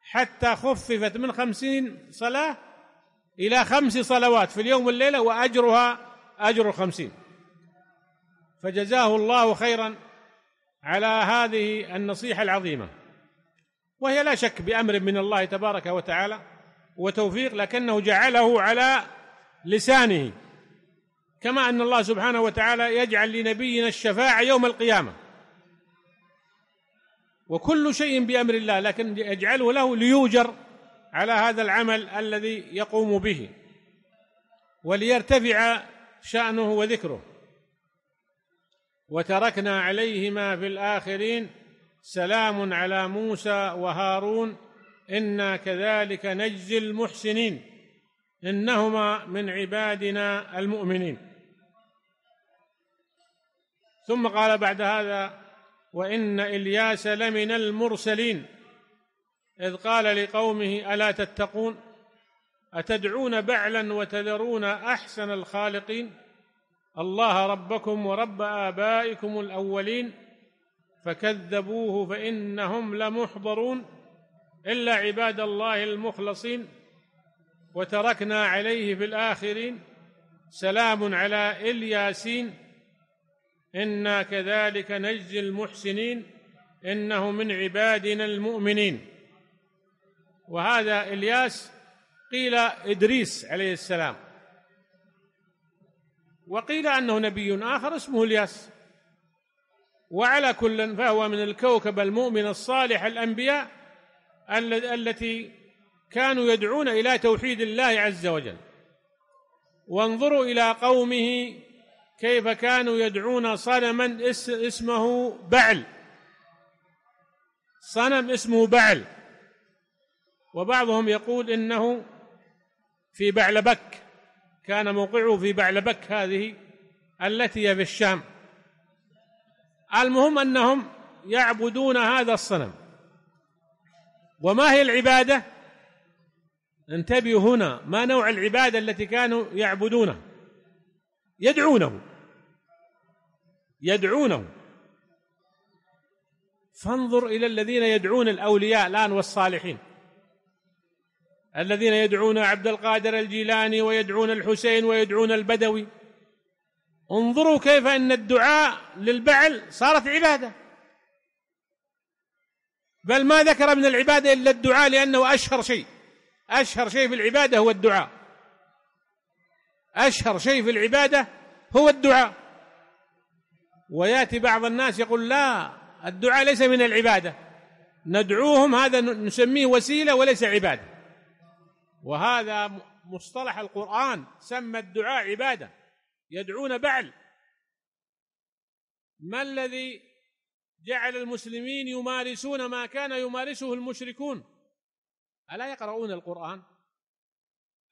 S1: حتى خففت من خمسين صلاة إلى خمس صلوات في اليوم والليلة وأجرها أجر الخمسين فجزاه الله خيرا على هذه النصيحة العظيمة وهي لا شك بأمر من الله تبارك وتعالى وتوفيق لكنه جعله على لسانه كما ان الله سبحانه وتعالى يجعل لنبينا الشفاعه يوم القيامه وكل شيء بامر الله لكن يجعله له ليوجر على هذا العمل الذي يقوم به وليرتفع شانه وذكره وتركنا عليهما في الاخرين سلام على موسى وهارون انا كذلك نجزي المحسنين انهما من عبادنا المؤمنين ثم قال بعد هذا وان الياس لمن المرسلين اذ قال لقومه الا تتقون اتدعون بعلا وتذرون احسن الخالقين الله ربكم ورب ابائكم الاولين فكذبوه فانهم لمحضرون إلا عباد الله المخلصين وتركنا عليه في الآخرين سلام على الياسين إنا كذلك نجزي المحسنين إنه من عبادنا المؤمنين وهذا الياس قيل إدريس عليه السلام وقيل أنه نبي آخر اسمه الياس وعلى كل فهو من الكوكب المؤمن الصالح الأنبياء التي كانوا يدعون الى توحيد الله عز وجل وانظروا الى قومه كيف كانوا يدعون صنما اسمه بعل صنم اسمه بعل وبعضهم يقول انه في بعلبك كان موقعه في بعلبك هذه التي هي في الشام المهم انهم يعبدون هذا الصنم وما هي العبادة انتبهوا هنا ما نوع العبادة التي كانوا يعبدونه يدعونه يدعونه فانظر إلى الذين يدعون الأولياء الآن والصالحين الذين يدعون عبد القادر الجيلاني ويدعون الحسين ويدعون البدوي انظروا كيف ان الدعاء للبعل صارت عباده بل ما ذكر من العباده الا الدعاء لانه اشهر شيء اشهر شيء في العباده هو الدعاء اشهر شيء في العباده هو الدعاء وياتي بعض الناس يقول لا الدعاء ليس من العباده ندعوهم هذا نسميه وسيله وليس عباده وهذا مصطلح القران سمى الدعاء عباده يدعون بعل ما الذي جعل المسلمين يمارسون ما كان يمارسه المشركون الا يقرؤون القران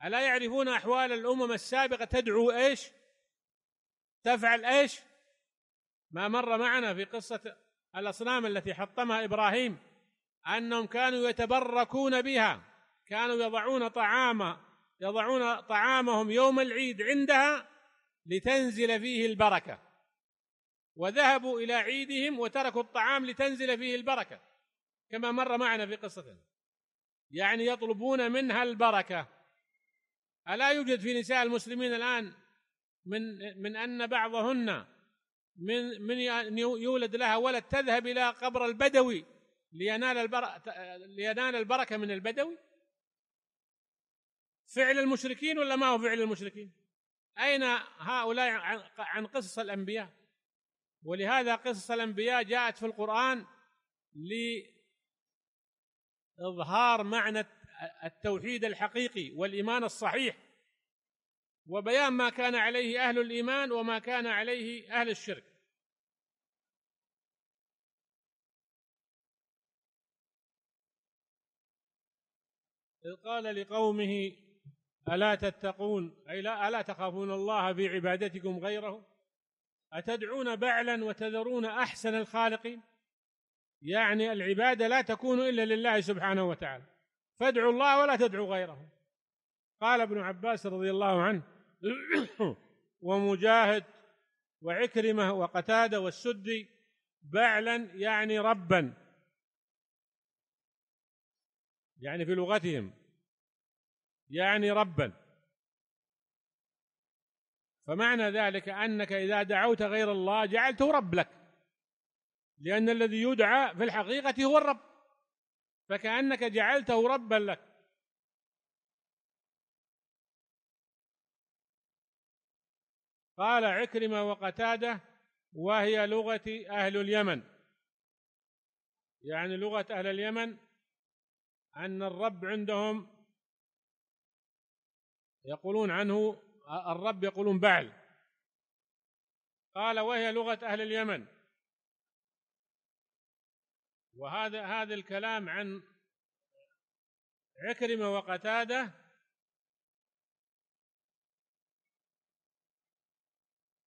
S1: الا يعرفون احوال الامم السابقه تدعو ايش تفعل ايش ما مر معنا في قصه الاصنام التي حطمها ابراهيم انهم كانوا يتبركون بها كانوا يضعون طعام يضعون طعامهم يوم العيد عندها لتنزل فيه البركه وذهبوا الى عيدهم وتركوا الطعام لتنزل فيه البركه كما مر معنا في قصتنا يعني يطلبون منها البركه الا يوجد في نساء المسلمين الان من من ان بعضهن من من يولد لها ولد تذهب الى قبر البدوي لينال البر لينال البركه من البدوي فعل المشركين ولا ما هو فعل المشركين؟ اين هؤلاء عن قصص الانبياء؟ ولهذا قصص الأنبياء جاءت في القرآن لإظهار معنى التوحيد الحقيقي والإيمان الصحيح وبيان ما كان عليه أهل الإيمان وما كان عليه أهل الشرك إذ قال لقومه ألا تتقون أي لا ألا تخافون الله في عبادتكم غيره أتدعون بعلا وتذرون أحسن الخالقين يعني العبادة لا تكون إلا لله سبحانه وتعالى فادعوا الله ولا تدعوا غيره قال ابن عباس رضي الله عنه ومجاهد وعكرمة وقتادة والسدي بعلا يعني ربا يعني في لغتهم يعني ربا فمعنى ذلك انك اذا دعوت غير الله جعلته رب لك لان الذي يدعى في الحقيقه هو الرب فكانك جعلته ربا لك قال عكرمه وقتاده وهي لغه اهل اليمن يعني لغه اهل اليمن ان الرب عندهم يقولون عنه الرب يقولون بعل قال وهي لغة أهل اليمن وهذا هذا الكلام عن عكرمة وقتادة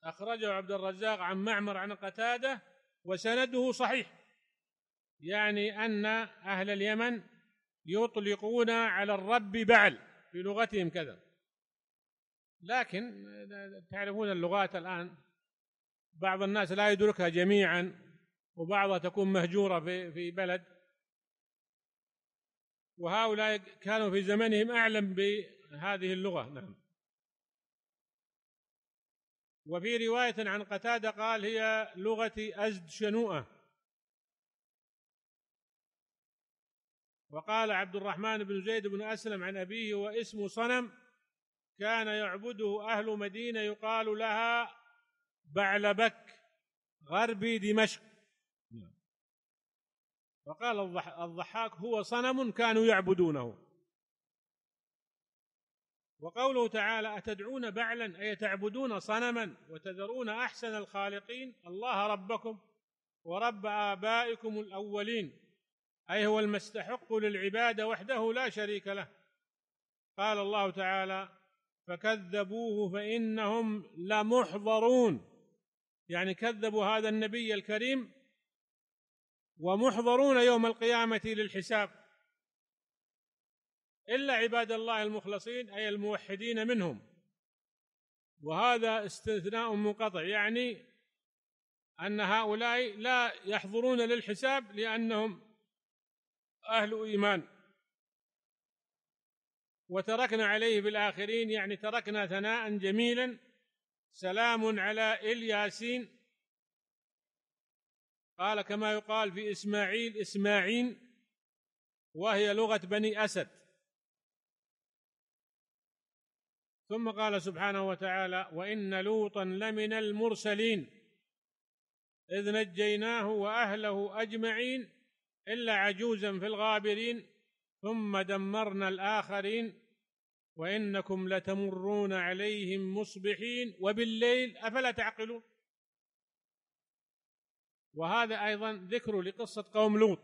S1: أخرجه عبد الرزاق عن معمر عن قتادة وسنده صحيح يعني أن أهل اليمن يطلقون على الرب بعل في لغتهم كذا لكن تعرفون اللغات الآن بعض الناس لا يدركها جميعا وبعضها تكون مهجورة في في بلد وهؤلاء كانوا في زمنهم أعلم بهذه اللغة نعم وفي رواية عن قتادة قال هي لغتي أزد شنوءة وقال عبد الرحمن بن زيد بن أسلم عن أبيه واسم صنم كان يعبده أهل مدينة يقال لها بعلبك غربي دمشق نعم. فقال الضحاك هو صنم كانوا يعبدونه وقوله تعالى أتدعون بعلا أي تعبدون صنما وتذرون أحسن الخالقين الله ربكم ورب آبائكم الأولين أي هو المستحق للعبادة وحده لا شريك له قال الله تعالى فكذبوه فإنهم لمحضرون يعني كذبوا هذا النبي الكريم ومحضرون يوم القيامة للحساب إلا عباد الله المخلصين أي الموحدين منهم وهذا استثناء منقطع يعني أن هؤلاء لا يحضرون للحساب لأنهم أهل إيمان وتركنا عليه في الآخرين يعني تركنا ثناء جميلا سلام على الياسين قال كما يقال في إسماعيل إسماعيل وهي لغة بني أسد ثم قال سبحانه وتعالى وإن لوطا لمن المرسلين إذ نجيناه وأهله أجمعين إلا عجوزا في الغابرين ثم دمرنا الآخرين وإنكم لتمرون عليهم مصبحين وبالليل أفلا تعقلون وهذا أيضا ذكر لقصة قوم لوط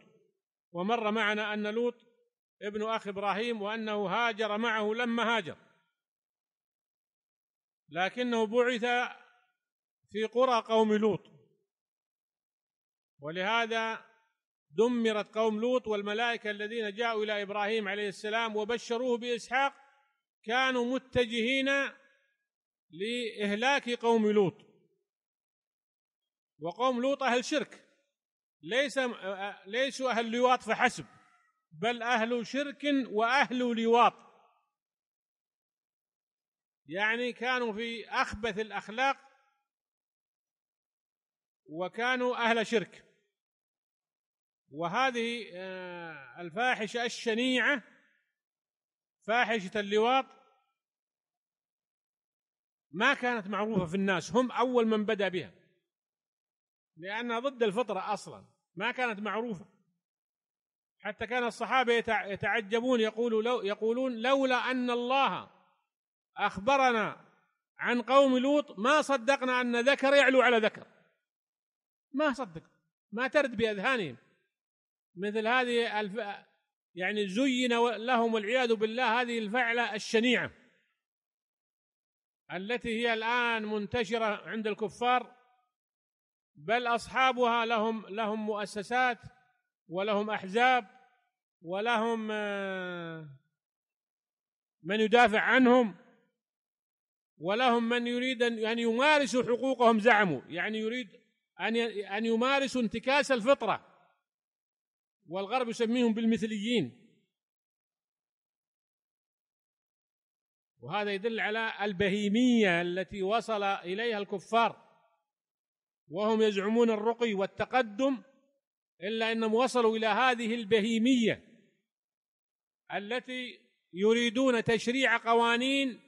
S1: ومر معنا أن لوط ابن أخ إبراهيم وأنه هاجر معه لما هاجر لكنه بعث في قرى قوم لوط ولهذا دمرت قوم لوط والملائكه الذين جاءوا الى ابراهيم عليه السلام وبشروه باسحاق كانوا متجهين لاهلاك قوم لوط وقوم لوط اهل شرك ليس ليسوا اهل لواط فحسب بل اهل شرك واهل لواط يعني كانوا في اخبث الاخلاق وكانوا اهل شرك وهذه آه، الفاحشة الشنيعة فاحشة اللواط ما كانت معروفة في الناس هم أول من بدأ بها لأنها ضد الفطرة أصلا ما كانت معروفة حتى كان الصحابة يتعجبون يقولوا لو يقولون لولا أن الله أخبرنا عن قوم لوط ما صدقنا أن ذكر يعلو على ذكر ما صدق ما ترد بأذهانهم مثل هذه الف... يعني زين لهم والعياذ بالله هذه الفعله الشنيعه التي هي الان منتشره عند الكفار بل اصحابها لهم لهم مؤسسات ولهم احزاب ولهم آه، من يدافع عنهم ولهم من يريد ان يعني يمارسوا حقوقهم زعموا يعني يريد ان ان يمارسوا انتكاس الفطره والغرب يسميهم بالمثليين وهذا يدل على البهيميه التي وصل اليها الكفار وهم يزعمون الرقي والتقدم الا انهم وصلوا الى هذه البهيميه التي يريدون تشريع قوانين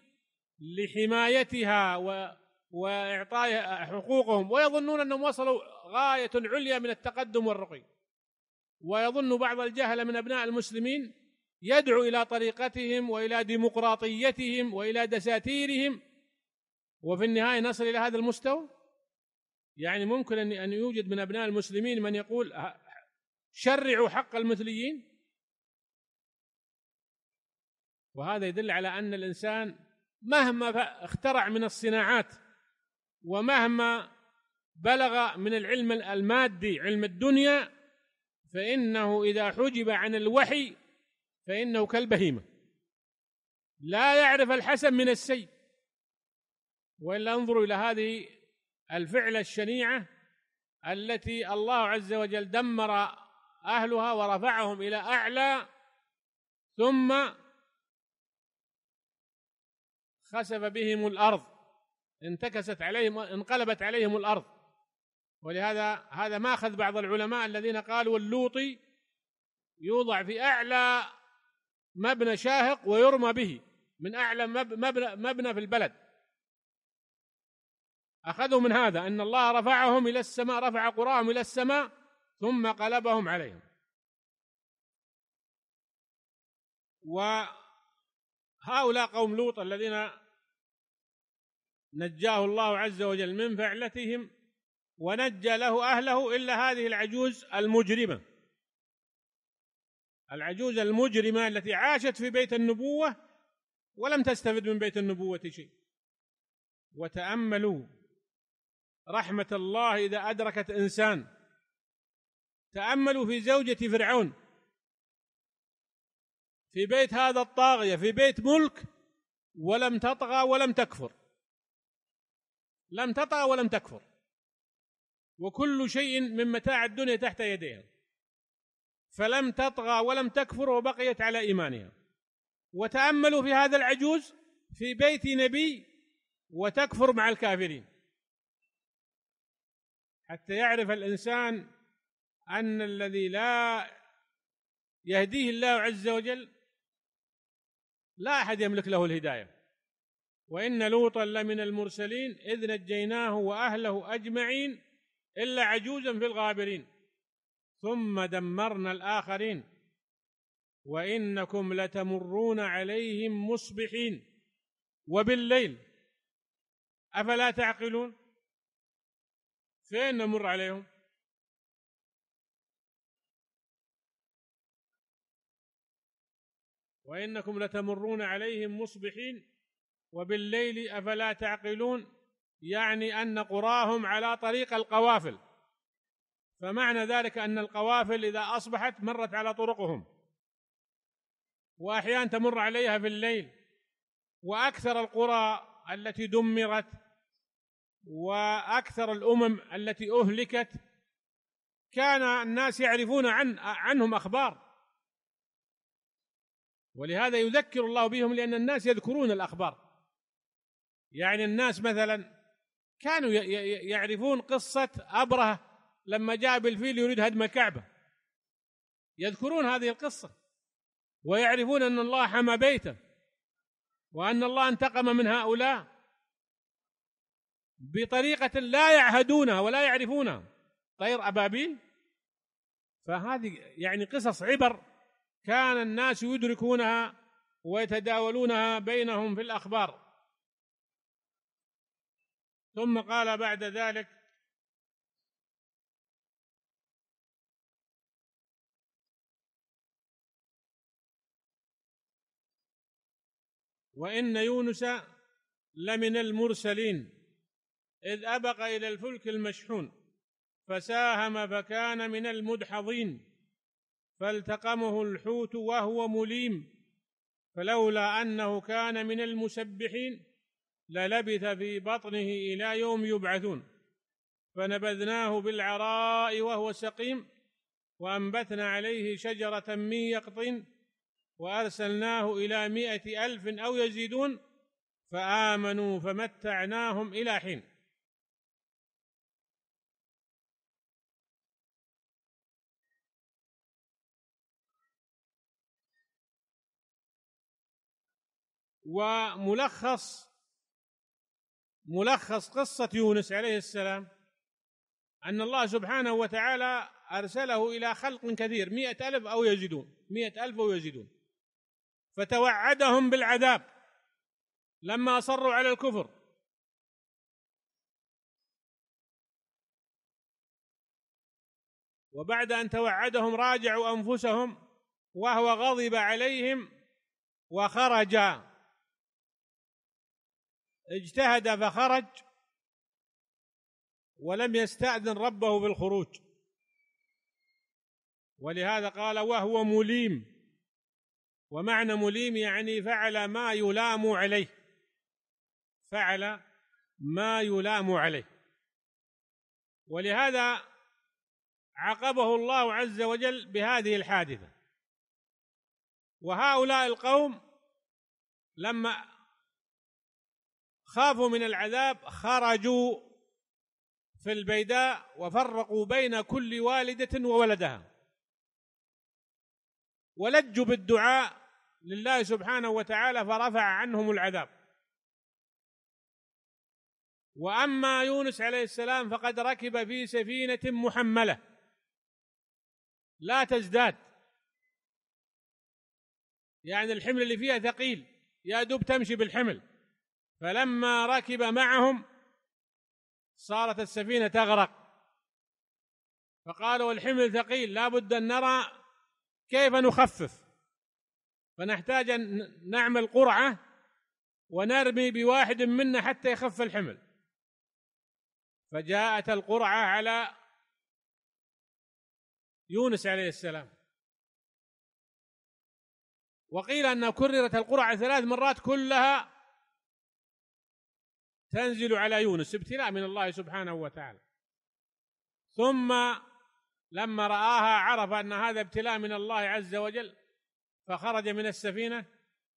S1: لحمايتها و واعطاء حقوقهم ويظنون انهم وصلوا غايه عليا من التقدم والرقي ويظن بعض الجهله من ابناء المسلمين يدعو الى طريقتهم والى ديمقراطيتهم والى دساتيرهم وفي النهايه نصل الى هذا المستوى يعني ممكن ان يوجد من ابناء المسلمين من يقول شرعوا حق المثليين وهذا يدل على ان الانسان مهما اخترع من الصناعات ومهما بلغ من العلم المادي علم الدنيا فإنه إذا حجب عن الوحي فإنه كالبهيمة لا يعرف الحسن من السيء وإلا انظروا إلى هذه الفعلة الشنيعة التي الله عز وجل دمر أهلها ورفعهم إلى أعلى ثم خسف بهم الأرض انتكست عليهم انقلبت عليهم الأرض ولهذا هذا ما أخذ بعض العلماء الذين قالوا اللوطي يوضع في أعلى مبنى شاهق ويرمى به من أعلى مبنى, مبنى في البلد أخذوا من هذا أن الله رفعهم إلى السماء رفع قراهم إلى السماء ثم قلبهم عليهم وهؤلاء قوم لوط الذين نجاه الله عز وجل من فعلتهم ونجى له أهله إلا هذه العجوز المجرمة العجوز المجرمة التي عاشت في بيت النبوة ولم تستفد من بيت النبوة شيء وتأملوا رحمة الله إذا أدركت إنسان تأملوا في زوجة فرعون في بيت هذا الطاغية في بيت ملك ولم تطغى ولم تكفر لم تطغى ولم تكفر وكل شيء من متاع الدنيا تحت يديها فلم تطغى ولم تكفر وبقيت على ايمانها وتاملوا في هذا العجوز في بيت نبي وتكفر مع الكافرين حتى يعرف الانسان ان الذي لا يهديه الله عز وجل لا احد يملك له الهدايه وان لوطا لمن المرسلين اذ نجيناه واهله اجمعين إلا عجوزا في الغابرين ثم دمرنا الآخرين وإنكم لتمرون عليهم مصبحين وبالليل أفلا تعقلون فين نمر عليهم وإنكم لتمرون عليهم مصبحين وبالليل أفلا تعقلون يعني ان قراهم على طريق القوافل فمعنى ذلك ان القوافل اذا اصبحت مرت على طرقهم واحيانا تمر عليها في الليل واكثر القرى التي دمرت واكثر الامم التي اهلكت كان الناس يعرفون عن عنهم اخبار ولهذا يذكر الله بهم لان الناس يذكرون الاخبار يعني الناس مثلا كانوا يعرفون قصة أبرهة لما جاء بالفيل يريد هدم الكعبة يذكرون هذه القصة ويعرفون أن الله حمى بيته وأن الله انتقم من هؤلاء بطريقة لا يعهدونها ولا يعرفونها طير أبابيل فهذه يعني قصص عبر كان الناس يدركونها ويتداولونها بينهم في الأخبار ثم قال بعد ذلك وان يونس لمن المرسلين اذ ابق الى الفلك المشحون فساهم فكان من المدحضين فالتقمه الحوت وهو مليم فلولا انه كان من المسبحين للبث في بطنه إلى يوم يبعثون فنبذناه بالعراء وهو سقيم وأنبتنا عليه شجرة من يقطين وأرسلناه إلى مائة ألف أو يزيدون فآمنوا فمتعناهم إلى حين وملخص ملخص قصة يونس عليه السلام أن الله سبحانه وتعالى أرسله إلى خلق كثير مئة ألف أو يزيدون مئة ألف أو يزيدون فتوعدهم بالعذاب لما أصروا على الكفر وبعد أن توعدهم راجعوا أنفسهم وهو غضب عليهم وخرج اجتهد فخرج ولم يستأذن ربه بالخروج ولهذا قال وهو مليم ومعنى مليم يعني فعل ما يلام عليه فعل ما يلام عليه ولهذا عاقبه الله عز وجل بهذه الحادثه وهؤلاء القوم لما خافوا من العذاب خرجوا في البيداء وفرقوا بين كل والدة وولدها ولجوا بالدعاء لله سبحانه وتعالى فرفع عنهم العذاب واما يونس عليه السلام فقد ركب في سفينه محمله لا تزداد يعني الحمل اللي فيها ثقيل يا دوب تمشي بالحمل فلما ركب معهم صارت السفينه تغرق فقالوا الحمل ثقيل لا بد ان نرى كيف نخفف فنحتاج ان نعمل قرعه ونرمي بواحد منا حتى يخف الحمل فجاءت القرعه على يونس عليه السلام وقيل انها كررت القرعه ثلاث مرات كلها تنزل على يونس ابتلاء من الله سبحانه وتعالى ثم لما رآها عرف أن هذا ابتلاء من الله عز وجل فخرج من السفينة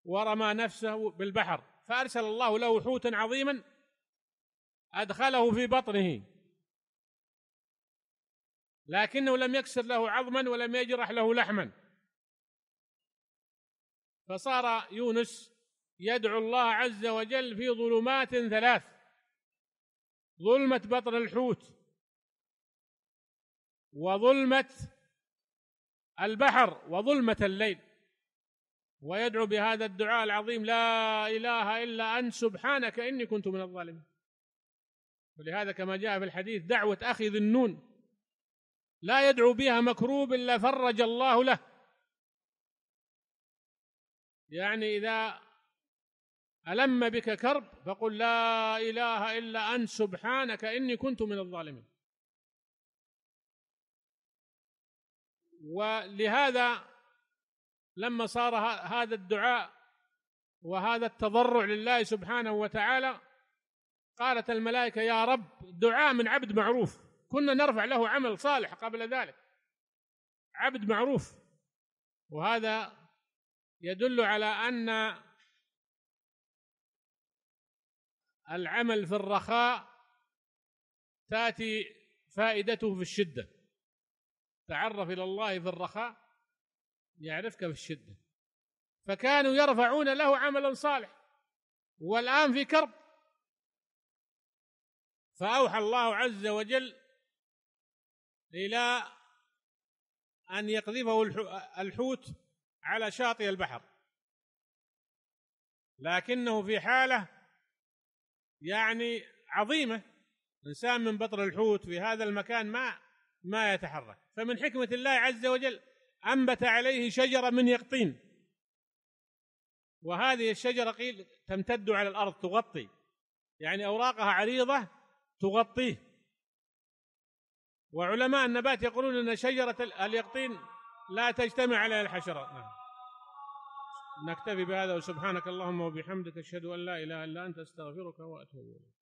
S1: ورمى نفسه بالبحر فأرسل الله له حوتا عظيما أدخله في بطنه لكنه لم يكسر له عظما ولم يجرح له لحما فصار يونس يدعو الله عز وجل في ظلمات ثلاث ظلمة بطن الحوت وظلمة البحر وظلمة الليل ويدعو بهذا الدعاء العظيم لا إله إلا أنت سبحانك إني كنت من الظالمين ولهذا كما جاء في الحديث دعوة أخي ذي النون لا يدعو بها مكروب إلا فرج الله له يعني إذا ألم بك كرب فقل لا إله إلا أنت سبحانك إني كنت من الظالمين ولهذا لما صار هذا الدعاء وهذا التضرع لله سبحانه وتعالى قالت الملائكة يا رب دعاء من عبد معروف كنا نرفع له عمل صالح قبل ذلك عبد معروف وهذا يدل على أن العمل في الرخاء تاتي فائدته في الشده تعرف الى الله في الرخاء يعرفك في الشده فكانوا يرفعون له عملا صالح والان في كرب فاوحى الله عز وجل الى ان يقذفه الحوت على شاطئ البحر لكنه في حاله يعني عظيمه انسان من بطن الحوت في هذا المكان ما ما يتحرك فمن حكمه الله عز وجل انبت عليه شجره من يقطين وهذه الشجره قيل تمتد على الارض تغطي يعني اوراقها عريضه تغطيه وعلماء النبات يقولون ان شجره اليقطين لا تجتمع عليها الحشرات نعم نكتفي بهذا وسبحانك اللهم وبحمدك اشهد ان لا اله الا انت استغفرك واتوب اليك